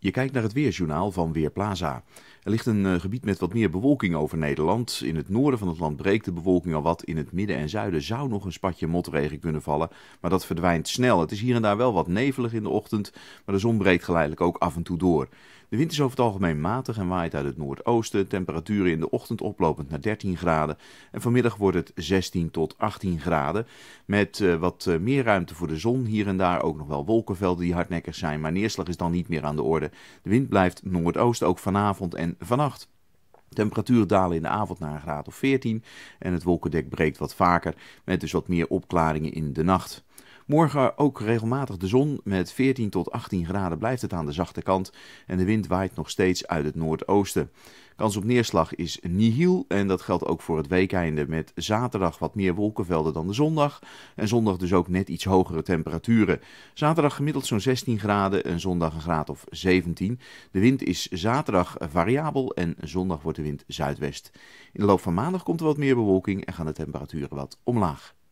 Je kijkt naar het weerjournaal van Weerplaza. Er ligt een eh, gebied met wat meer bewolking over Nederland. In het noorden van het land breekt de bewolking al wat. In het midden en zuiden zou nog een spatje motregen kunnen vallen. Maar dat verdwijnt snel. Het is hier en daar wel wat nevelig in de ochtend. Maar de zon breekt geleidelijk ook af en toe door. De wind is over het algemeen matig en waait uit het noordoosten. Temperaturen in de ochtend oplopend naar 13 graden. En vanmiddag wordt het 16 tot 18 graden. Met eh, wat eh, meer ruimte voor de zon. Hier en daar ook nog wel wolkenvelden die hardnekkig zijn. Maar neerslag is dan niet meer aan de orde. De wind blijft noordoosten ook vanavond en vannacht. Temperaturen dalen in de avond naar een graad of 14 en het wolkendek breekt wat vaker met dus wat meer opklaringen in de nacht. Morgen ook regelmatig de zon. Met 14 tot 18 graden blijft het aan de zachte kant. En de wind waait nog steeds uit het noordoosten. Kans op neerslag is nihil en dat geldt ook voor het weekeinde met zaterdag wat meer wolkenvelden dan de zondag en zondag dus ook net iets hogere temperaturen. Zaterdag gemiddeld zo'n 16 graden en zondag een graad of 17. De wind is zaterdag variabel en zondag wordt de wind zuidwest. In de loop van maandag komt er wat meer bewolking en gaan de temperaturen wat omlaag.